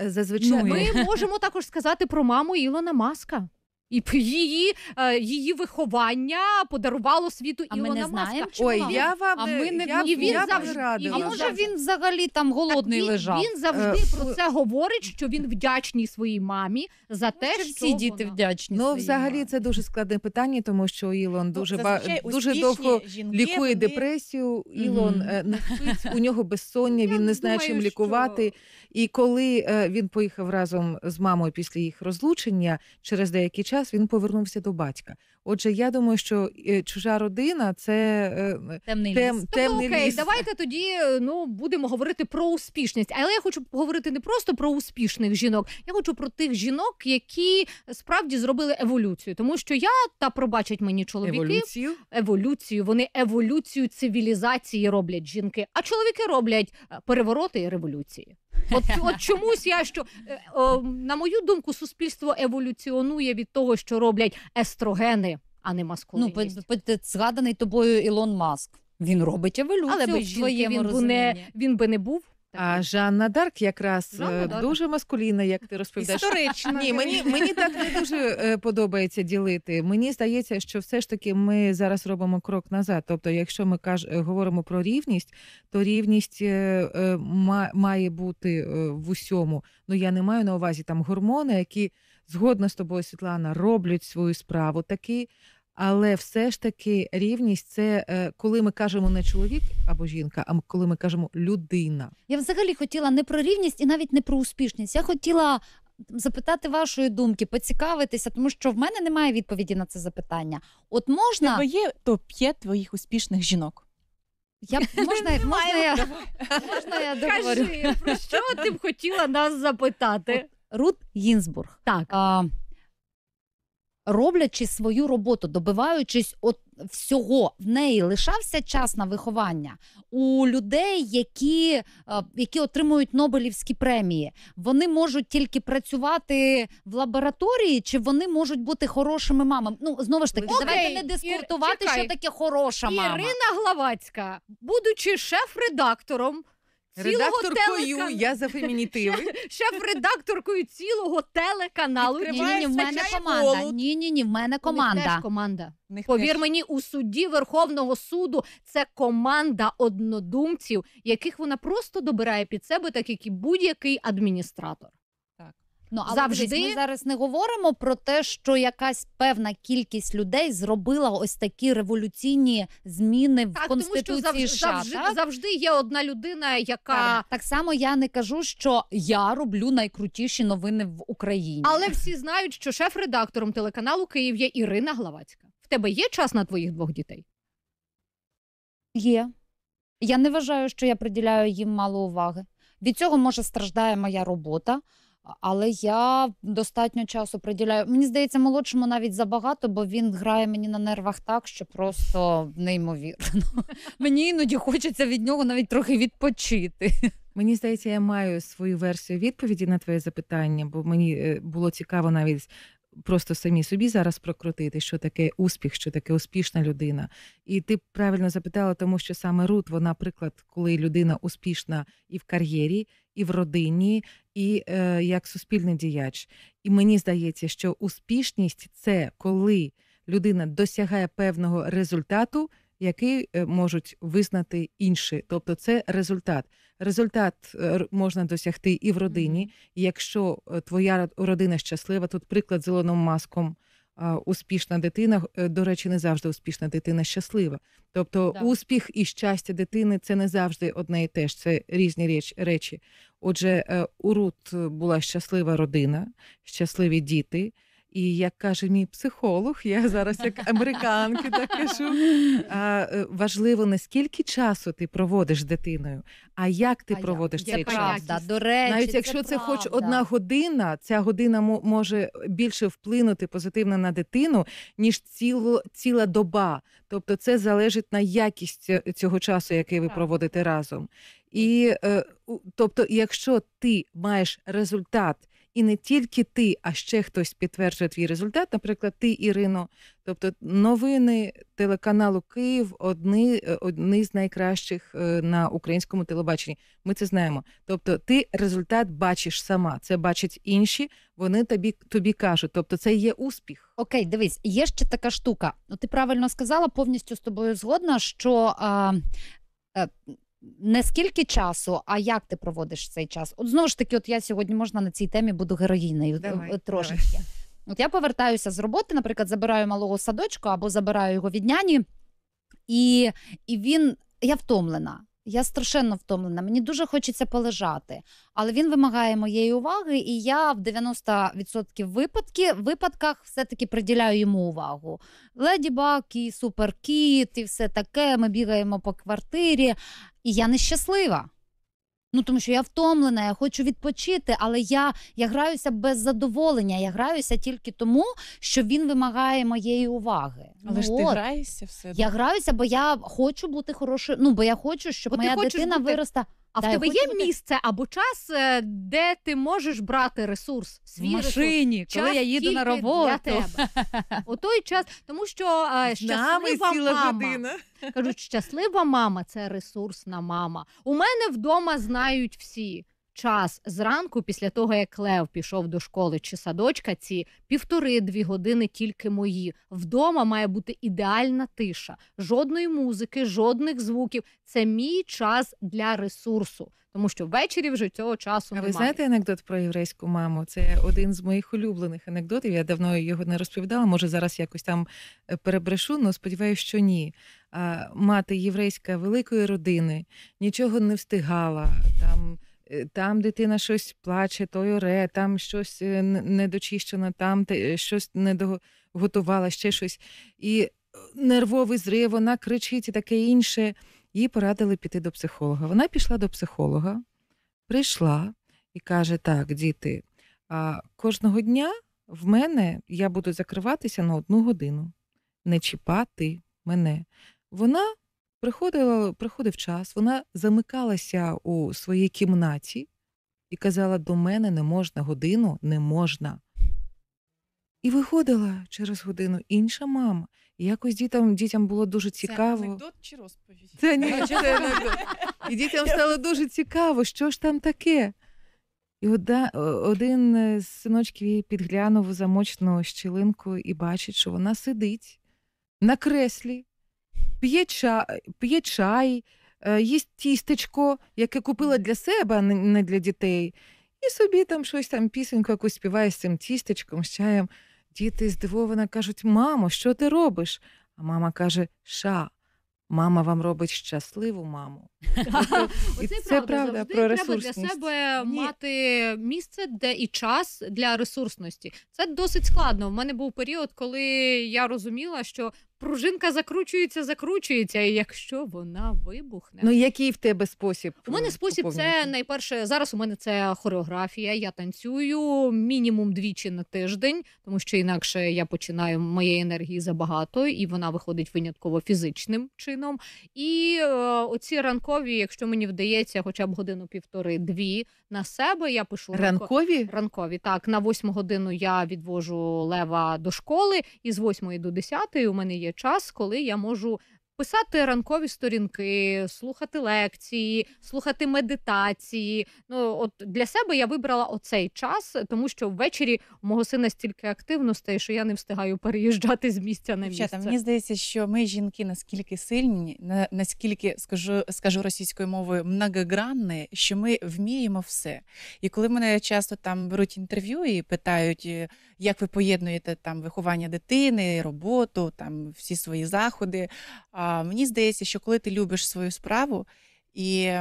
Speaker 1: Е, зазвичай ну, ми можемо також сказати про маму Ілона Маска. І її е, її виховання подарувало світу а Ілона Маска. Ой, я вам а ми е, не я, і він я завжди радила. А може він взагалі там голодний так, лежав. Він завжди е, про це говорить, що він вдячний своїй мамі за ну, те, що всі діти вдячні. Ну взагалі
Speaker 3: мамі. це дуже складне питання, тому що Ілон тобто дуже ба... дуже довго лікує вони... депресію. Ілон mm -hmm. не ну, спить, у нього безсоння. він не знає, чим лікувати. І коли він поїхав разом з мамою після їх розлучення через деякі час час він повернувся до батька. Отже, я думаю, що е, чужа родина це е, темний тем, ліс. Темний окей, ліс. давайте
Speaker 1: тоді е, ну будемо говорити про успішність. Але я хочу говорити не просто про успішних жінок. Я хочу про тих жінок, які справді зробили еволюцію, тому що я та пробачать мені чоловіки еволюцію. еволюцію. Вони еволюцію цивілізації роблять жінки, а чоловіки роблять перевороти і революції. От от чомусь я що е, о, на мою думку, суспільство еволюціонує від того, що роблять естрогени, а не маскулинність. Ну, згаданий тобою Ілон Маск. Він робить еволюцію. Але в своєму він, розумінні. не, він би не був а
Speaker 3: Жанна Дарк якраз е, Жанна Дарк. дуже маскулінна, як ти розповідаєш. Історична. Ні, мені мені так не дуже е, подобається ділити. Мені здається, що все ж таки ми зараз робимо крок назад. Тобто, якщо ми каж е, говоримо про рівність, то рівність ма має бути в усьому. Ну я не маю на увазі там гормони, які згодно з тобою, Світлана, роблять свою справу такі. Але все ж таки рівність це е, коли ми кажемо не чоловік або жінка, а коли ми кажемо людина.
Speaker 1: Я взагалі хотіла не про рівність і навіть не про успішність. Я хотіла. Запитати вашої думки, поцікавитися, тому що в мене немає відповіді на це запитання. От можна Тебе є топ-5 твоїх успішних жінок. Я можна можна я можна я договорю? Кажи, про що ти б хотіла нас запитати? Рут Гінзбург. Так. А, роблячи свою роботу, добиваючись от всього, в неї лишався час на виховання у людей, які е, які отримують Нобелівські премії, вони можуть тільки працювати в лабораторії, чи вони можуть бути хорошими мамами? Ну знову ж таки, Окей, давайте не дискутувати, Ір, що таке хороша мама. Ірина Главацька, будучи шеф-редактором. Редакторкою я за фемінітиви. Шеф-редакторкою цілого телеканалу. Ні, ні, ні, в мене команда. Ні, ні, ні, в мене команда. команда. Повір мені, у суді Верховного суду це команда однодумців, яких вона просто добирає під себе, так як і будь-який адміністратор. Ну, але завжди ми зараз не говоримо про те, що якась певна кількість людей зробила ось такі революційні зміни в конституції. Тому що завжди, США, завжди, завжди є одна людина, яка так, так само я не кажу, що я роблю найкрутіші новини в Україні, але всі знають, що шеф-редактором телеканалу Київ є Ірина Главацька. В тебе є час на твоїх двох дітей? Є. Я не вважаю, що я приділяю їм мало уваги. Від цього може страждає моя робота. Але я достатньо часу приділяю. Мені здається, молодшому навіть забагато, бо він грає мені на нервах так, що просто неймовірно.
Speaker 3: Мені іноді хочеться від нього навіть трохи відпочити. Мені здається, я маю свою версію відповіді на твоє запитання, бо мені е, було цікаво навіть просто самі собі зараз прокрутити, що таке успіх, що таке успішна людина. І ти правильно запитала, тому що саме Рут, вона приклад, коли людина успішна і в кар'єрі, і в родині, і е, як суспільний діяч. І мені здається, що успішність це коли людина досягає певного результату який е, можуть визнати інші. Тобто, це результат. Результат е, можна досягти і в родині. Якщо е, твоя родина щаслива, тут приклад зеленим маском. Успішна дитина, до речі, не завжди успішна дитина щаслива. Тобто, да. успіх і щастя дитини це не завжди одне і те ж, це різні речі. Отже, у Рут була щаслива родина, щасливі діти. І як каже мій психолог, я зараз як американки так кажу, е, важливо не скільки часу ти проводиш з дитиною, а як ти а проводиш я, цей я час. Правда. До речі, Навіть якщо це, це хоч одна година, ця година може більше вплинути позитивно на дитину, ніж ціло, ціла доба. Тобто це залежить на якість е, цього часу, який ви проводите разом. І е, тобто, якщо ти маєш результат і не тільки ти, а ще хтось підтверджує твій результат. Наприклад, ти, Ірино. Тобто, новини телеканалу Київ одні, е, одні з найкращих е, на українському телебаченні. Ми це знаємо. Тобто, ти результат бачиш сама, це бачать інші. Вони тобі тобі кажуть. Тобто, це є
Speaker 1: успіх. Окей, дивись, є ще така штука. Ну, ти правильно сказала, повністю з тобою згодна, що. А... Е, не скільки часу, а як ти проводиш цей час? От знову ж таки, от я сьогодні можна на цій темі буду героїною е, давай, е, трошечки. Давай. От я повертаюся з роботи, наприклад, забираю малого садочку або забираю його від няні, і, і він я втомлена. Я страшенно втомлена, мені дуже хочеться полежати, але він вимагає моєї уваги, і я в 90% випадків випадках все-таки приділяю йому увагу. Леді Бак і суперкіт, і все таке. Ми бігаємо по квартирі і я нещаслива. Ну, тому що я втомлена, я хочу відпочити, але я я граюся без задоволення. Я граюся тільки тому, що він вимагає моєї уваги. Але ну, ж ти от. граєшся
Speaker 2: все. Я граюся,
Speaker 1: бо я хочу бути хорошою. Ну бо я хочу, щоб бо моя дитина бути... виросла. А да, в тебе є бути... місце або час, е, де ти можеш брати ресурс свій в машині, ресурс, коли час я їду на роботу для тебе. у той час, тому що а, е, щаслива мама година. кажуть, щаслива мама це ресурсна мама. У мене вдома знають всі час зранку, після того як Лев пішов до школи чи садочка, ці півтори-дві години тільки мої. Вдома має бути ідеальна тиша, жодної музики, жодних звуків. Це мій час для ресурсу, тому що ввечері вже цього часу немає. А ви знаєте
Speaker 3: анекдот про єврейську маму. Це один з моїх улюблених анекдотів. Я давно його не розповідала. Може, зараз якось там е, перебрешу, але сподіваюся, що ні. Мати єврейська великої родини нічого не встигала там. Е, там дитина щось плаче, той оре, там щось е, недочищено, там щось недоготувала, ще щось. І е, нервовий зрив, вона кричить і таке інше. Їй порадили піти до психолога. Вона пішла до психолога, прийшла і каже: Так, діти, а кожного дня в мене я буду закриватися на одну годину, не чіпати мене. Вона Приходила приходив час, вона замикалася у своїй кімнаті і казала: до мене не можна годину, не можна. І виходила через годину інша мама. І якось дітям дітям було дуже цікаво. Це
Speaker 2: анекдот чи розповідь? Це ні, це І дітям стало
Speaker 3: дуже цікаво, що ж там таке. І один з синочків її підглянув у замочну щілинку і бачить, що вона сидить на креслі п'є чай, п'є е, чай, їсть тістечко, яке купила для себе, а не для дітей. І собі там щось там пісеньку якусь співає з цим тістечком, з чаєм. Діти здивовано кажуть: Мамо, що ти робиш? А мама каже: Ша, мама вам робить щасливу маму. Тобто,
Speaker 1: Оце це правда про ресурсність. треба для себе мати місце, де і час для ресурсності. Це досить складно. У мене був період, коли я розуміла, що Пружинка закручується, закручується, і якщо вона вибухне. Ну який в тебе спосіб? У мене е, спосіб поповнювати? це найперше. Зараз у мене це хореографія. Я танцюю мінімум двічі на тиждень, тому що інакше я починаю моєї енергії забагато, і вона виходить винятково фізичним чином. І е, оці ранкові, якщо мені вдається, хоча б годину півтори-дві на себе, я пишу ранкові ранкові. Так на восьму годину я відвожу лева до школи, і з восьмої до десятої у мене є є час, коли я можу. Писати ранкові сторінки, слухати лекції, слухати медитації. Ну от для себе я вибрала оцей час, тому що ввечері у мого сина стільки активностей, що я не встигаю
Speaker 2: переїжджати з місця на місце. Мені здається, що ми жінки наскільки сильні, наскільки скажу, скажу російською мовою, многогранні, що ми вміємо все. І коли мене часто там беруть інтерв'ю і питають, як ви поєднуєте там виховання дитини, роботу, там всі свої заходи. А мені здається, що коли ти любиш свою справу і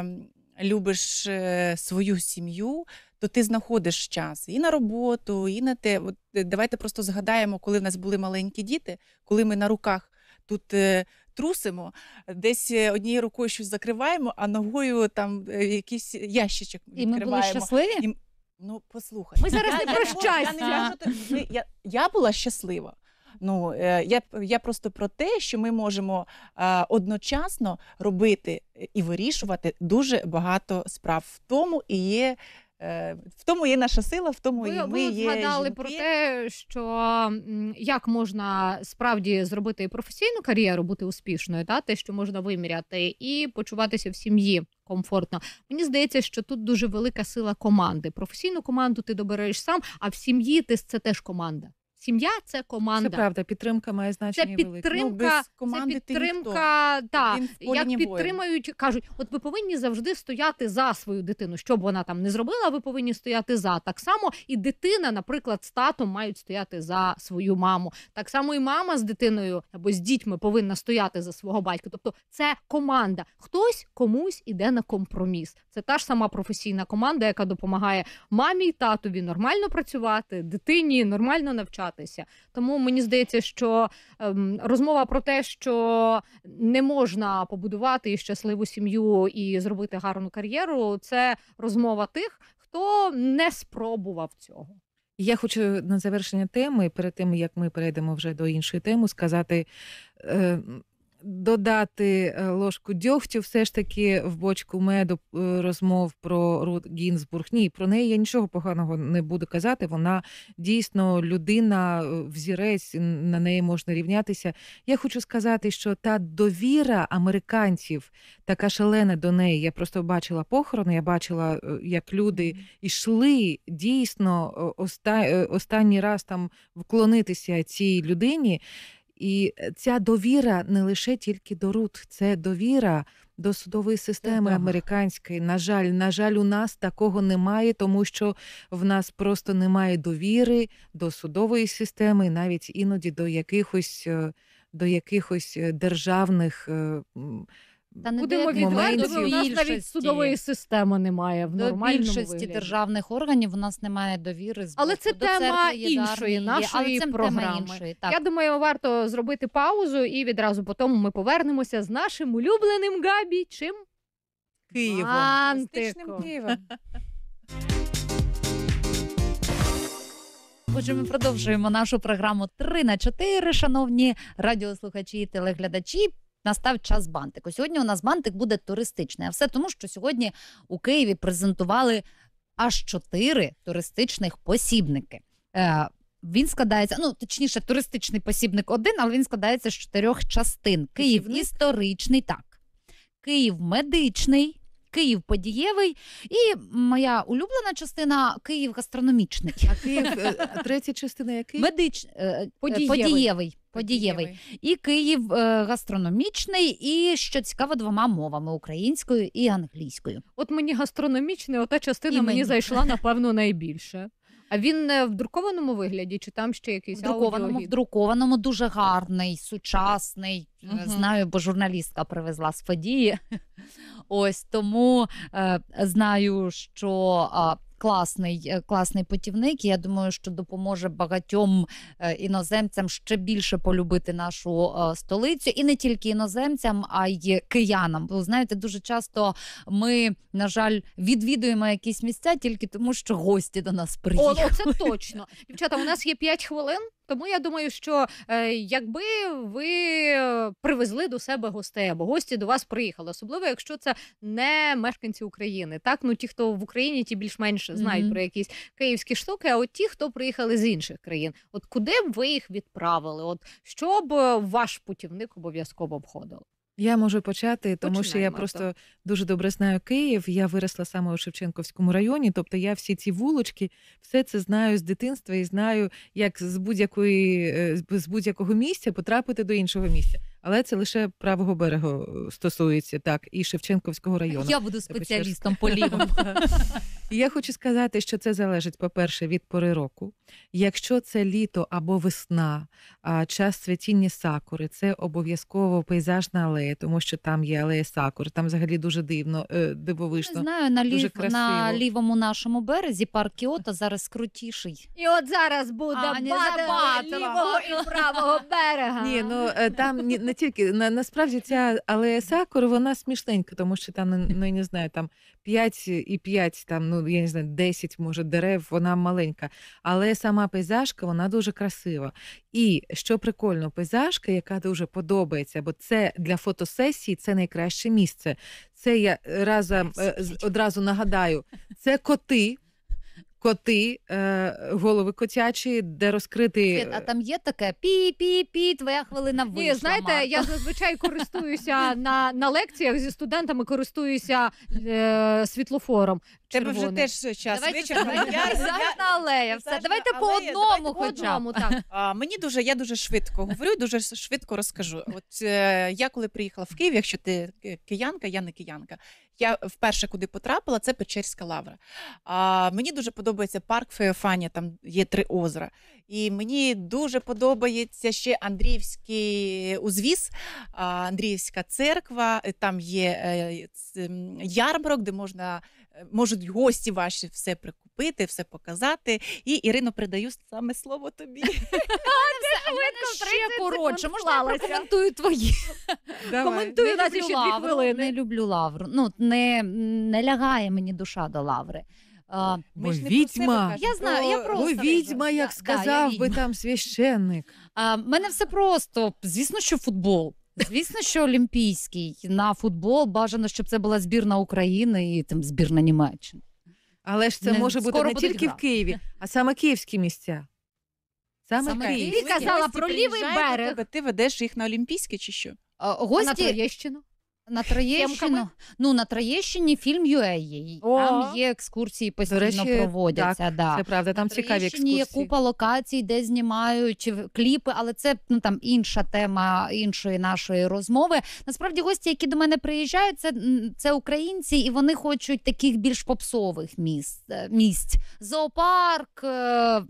Speaker 2: любиш е, свою сім'ю, то ти знаходиш час і на роботу, і на те. От е, Давайте просто згадаємо, коли в нас були маленькі діти, коли ми на руках тут. Е, трусимо, десь однією рукою щось закриваємо, а ногою там якийсь ящичок відкриваємо. І ми були щасливі? І Ну, послухай, Ми зараз не про щастя. я, я, була щаслива. Ну е, я я просто про те, що ми можемо е, одночасно робити і вирішувати дуже багато справ в тому і є Е, в тому є наша сила, в тому і ми ви є згадали жінки. про
Speaker 1: те, що як можна справді зробити і професійну кар'єру, бути успішною, та те, що можна виміряти, і почуватися в сім'ї комфортно. Мені здається, що тут дуже велика сила команди. Професійну команду ти добереш сам, а в сім'ї ти це теж команда. Сім'я це команда. Це правда, підтримка має значення. Ну, це підтримка, ну, команди це підтримка, та як підтримають, кажуть, от ви повинні завжди стояти за свою дитину. Що б вона там не зробила, ви повинні стояти за. Так само і дитина, наприклад, з татом мають стояти за свою маму. Так само і мама з дитиною або з дітьми повинна стояти за свого батька. Тобто, це команда. Хтось комусь іде на компроміс. Це та ж сама професійна команда, яка допомагає мамі і татові нормально працювати, дитині нормально навчати розвиватися. Тому мені здається, що ем, розмова про те, що не можна побудувати щасливу сім'ю і зробити гарну кар'єру, це розмова тих, хто не спробував цього.
Speaker 3: Я хочу на завершення теми, перед тим як ми перейдемо вже до іншої теми, сказати е, додати е, ложку дьогтю все ж таки в бочку меду е, розмов про Рут Гінзбург. Ні, про неї я нічого поганого не буду казати. Вона дійсно людина, е, взірець, на неї можна рівнятися. Я хочу сказати, що та довіра американців така шалена до неї. Я просто бачила похорони, я бачила, як люди йшли дійсно останній раз там вклонитися цій людині. І е, ця довіра не лише тільки до Рут, це довіра до судової системи американської. На жаль, на жаль, у нас такого немає, тому що в нас просто немає довіри до судової системи, навіть іноді до якихось е, до якихось е, державних
Speaker 1: та не будемо відверто, у нас навіть судової системи немає в нормальному більшості вигляді. державних органів. У нас немає довіри з але це до тема церкви, іншої нашої але програми. Іншої, так. Я думаю, варто зробити паузу, і відразу по тому ми повернемося з нашим улюбленим Габі. Чим Києвом Антиком. Отже, ми продовжуємо нашу програму 3 на 4, шановні радіослухачі і телеглядачі настав час бантику. Сьогодні у нас бантик буде туристичний, а все тому, що сьогодні у Києві презентували аж чотири туристичних посібники. Е, він складається, ну точніше, туристичний посібник один, але він складається з чотирьох частин: Київ Посібник? історичний, так, Київ медичний, Київ подієвий і моя улюблена частина Київ гастрономічний. А Київ е, третя частина який? Медич... Е, подієвий. подієвий подієвий, і Київ е, гастрономічний, і що цікаво, двома мовами українською і англійською. От мені гастрономічний, ота частина і мені зайшла напевно найбільше. А він е, в друкованому вигляді чи там ще якийсь В друкованому, в друкованому дуже гарний, сучасний. uh Знаю, бо журналістка привезла з події. Ось тому е, знаю, що класний е, класний путівник. я думаю, що допоможе багатьом е, іноземцям ще більше полюбити нашу е, столицю, і не тільки іноземцям, а й киянам. Бо знаєте, дуже часто ми, на жаль, відвідуємо якісь місця тільки тому, що гості до нас ну, приїхали. О, це точно. Дівчата, у нас є 5 хвилин. Тому я думаю, що е, якби ви привезли до себе гостей або гості до вас приїхали, особливо якщо це не мешканці України, так ну ті, хто в Україні, ті більш-менш знають mm -hmm. про якісь київські штуки. А от ті, хто приїхали з інших країн, от куди б ви їх відправили? От що б ваш путівник обов'язково обходив?
Speaker 3: Я можу почати, тому Починаємо, що я просто дуже добре знаю Київ. Я виросла саме у Шевченковському районі. Тобто я всі ці вулочки, все це знаю з дитинства і знаю, як з будь-якої е, з будь-якого місця потрапити до іншого місця але це лише правого берегу е, стосується так і Шевченковського району. Я буду спеціалістом по лівому. Я хочу сказати, що це залежить, по-перше, від пори року. Якщо це літо або весна, час цвітіння сакури, це обов'язково пейзажна алея, тому що там є алея сакури, там взагалі дуже дивно, е, дивовижно. Не знаю, на лів... дуже на
Speaker 1: лівому нашому березі парк Кіота зараз крутіший. І от зараз буде бата лівого і правого берега. Ні, ну
Speaker 3: е, там не тільки на, насправді ця алея сакур, вона смішненька, тому що там ну, ну я не знаю, там 5 і 5, там ну я не знаю, 10, може дерев, вона маленька. Але сама пейзажка вона дуже красива. І що прикольно, пейзажка, яка дуже подобається, бо це для фотосесії це найкраще місце. Це я е, разом е, одразу нагадаю, це коти коти, е, голови котячі, де розкрити. А там є
Speaker 1: таке пі-пі-пі, твоя хвилина вийшла. Ні, знаєте, Марта. я зазвичай користуюся на на лекціях зі студентами, користуюся е, світлофором. Тебе вже теж
Speaker 2: час Давайте вечором. давайте. на алея. Все. Давайте по одному по хоча одному. А, мені дуже, я дуже швидко говорю, дуже швидко розкажу. От е, я коли приїхала в Київ, якщо ти е, киянка, я не киянка я вперше куди потрапила, це Печерська лавра. А, Мені дуже подобається парк Феофанія, там є три озера. І мені дуже подобається ще Андріївський узвіз, Андріївська церква. Е, там є е, ярмарок, де можна е, можуть гості ваші все прикупити, все показати. І Ірино передаю саме слово тобі.
Speaker 1: швидко ще коротше. Можна я прокоментую твої. Коментую не люблю лавру. Не люблю лавру. Ну не, не лягає мені душа до лаври. А, Бо відьма, я знаю, я просто Бо відьма, як сказав да, би там священник. А, мене все просто. Звісно, що футбол. Звісно, що Олімпійський на футбол бажано, щоб це була збірна України і там збірна Німеччини. Але ж це
Speaker 3: не, може бути не тільки грати. в Києві, а саме київські місця. Саме Саме Ти Київ. казала
Speaker 2: про лівий берег, тебе, ти ведеш їх на Олімпійське чи що? Е, а, гості, Троєщину.
Speaker 1: На Троєщину ну на Троєщині фільм UA є. Там є екскурсії постійно речі, проводяться. Так, да. Це правда, там на цікаві екскурсії. є купа локацій, де знімають кліпи, але це ну там інша тема іншої нашої розмови. Насправді, гості, які до мене приїжджають, це це українці, і вони хочуть таких більш попсових міст е, місць. Зоопарк, е,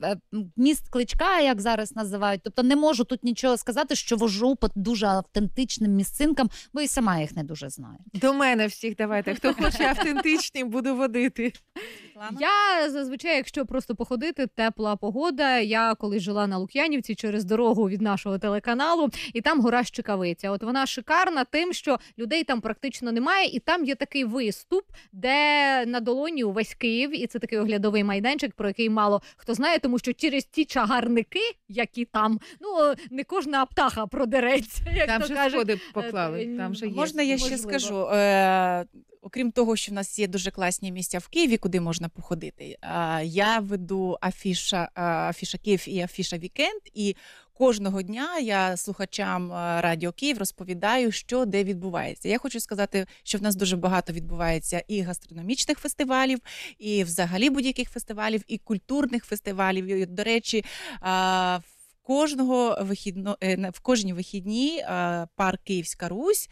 Speaker 1: е, міст кличка, як зараз називають. Тобто не можу тут нічого сказати, що вожу по дуже автентичним місцинкам, бо і сама їх не дуже знаю. До мене всіх давайте. Хто хоче
Speaker 3: автентичні, буду водити.
Speaker 1: Я зазвичай, якщо просто походити, тепла погода. Я коли жила на Лук'янівці через дорогу від нашого телеканалу, і там гора Щекавиця. От вона шикарна, тим, що людей там практично немає, і там є такий виступ, де на долоні увесь Київ, і це такий оглядовий майданчик, про який мало хто знає, тому що через ті чагарники, які там, ну не кожна птаха продереться. як Там то же кажуть. поклали. Е, там вже є. Можна я ще скажу.
Speaker 2: Е, Окрім того, що в нас є дуже класні місця в Києві, куди можна походити. Е, я веду афіша, е, афіша Київ і афіша Вікенд. І кожного дня я слухачам е, Радіо Київ розповідаю, що де відбувається. Я хочу сказати, що в нас дуже багато відбувається і гастрономічних фестивалів, і взагалі будь-яких фестивалів, і культурних фестивалів. І, До речі, в е, кожного вихідно е, в кожні вихідні пар Київська Русь.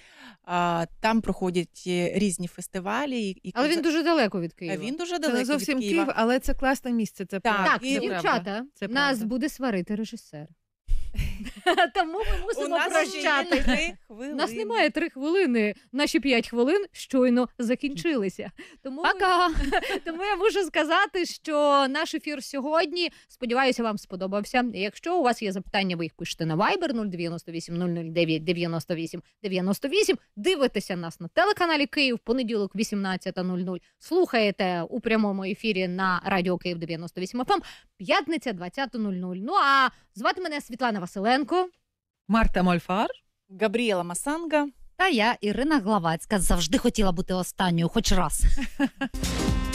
Speaker 2: Там проходять е, різні фестивалі. І Але він дуже далеко від Києва. Він дуже далеко це не зовсім від Києва. Київ, але це класне місце. Це так, правда. так це дівчата Це нас
Speaker 1: буде сварити режисер. Тому ми мусимо У прощати. У нас немає три хвилини. Наші п'ять хвилин щойно закінчилися. Тому Пока. тому я можу сказати, що наш ефір сьогодні сподіваюся, вам сподобався. Якщо у вас є запитання, ви їх пишете на Viber 098 009 98 98. Дивитеся нас на телеканалі Київ в понеділок, 18.00. Слухаєте у прямому ефірі на Радіо Київ 98 FM, ем. п'ятниця 20.00. Ну а звати мене Світлана Василе. Петренко,
Speaker 2: Марта Мольфар, Габріела Масанга
Speaker 1: та я, Ірина Главацька, завжди хотіла бути останньою, хоч раз.